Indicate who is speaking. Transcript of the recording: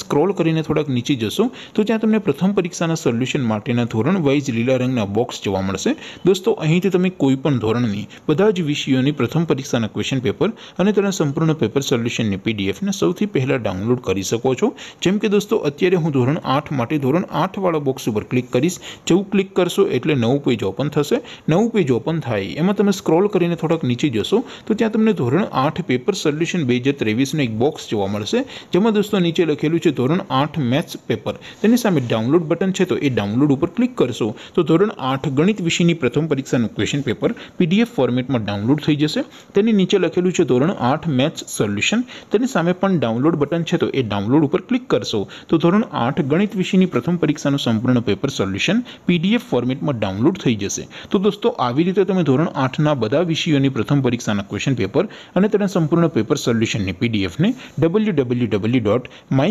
Speaker 1: scroll કરીને थोडा खाली जासू तो त्यामध्ये प्रथम परीक्षाना सोल्युशन मार्तेना ધોરણ વાઇઝ લીલા રંગના બોક્સ જોવા મળશે दोस्तों અહીંથી તમે કોઈ પણ ધોરણની બધા જ વિષયોની પ્રથમ પરીક્ષાના ક્વેશ્ચન પેપર અને તેના સંપૂર્ણ પેપર સોલ્યુશનની પીડીએફને સૌથી પહેલા ડાઉનલોડ કરી શકો છો જેમ કે दोस्तों અત્યારે હું ધોરણ 8 માટે ધોરણ 8 વાળો બોક્સ ઉપર ક્લિક કરिश જેવ ક્લિક કરશો એટલે નવું પેજ ઓપન થશે નવું પેજ ઓપન થાય એમાં તમે स्क्रोल કરીને થોડક નીચે જશો તો ત્યાં તમને ધોરણ 8 પેપર સોલ્યુશન 2023 નો એક બોક્સ જોવા મળશે જેમાં दोस्तों નીચે લખેલું ધોરણ 8 મેથ્સ પેપર તેની સામે ડાઉનલોડ બટન છે તો એ ડાઉનલોડ ઉપર ક્લિક કરશો તો ધોરણ 8 ગણિત વિષયની પ્રથમ પરીક્ષાનું ક્વેશ્ચન પેપર PDF ફોર્મેટમાં ડાઉનલોડ થઈ જશે તેની નીચે લખેલું છે ધોરણ 8 મેથ્સ સોલ્યુશન તેની સામે પણ ડાઉનલોડ બટન છે તો એ ડાઉનલોડ ઉપર ક્લિક કરશો તો ધોરણ 8 ગણિત વિષયની પ્રથમ પરીક્ષાનું સંપૂર્ણ પેપર સોલ્યુશન PDF ફોર્મેટમાં ડાઉનલોડ થઈ જશે તો દોસ્તો આવી રીતે તમે ધોરણ 8 ના બધા વિષયોની પ્રથમ પરીક્ષાના ક્વેશ્ચન પેપર અને તેના સંપૂર્ણ પેપર સોલ્યુશનની PDF ને www.my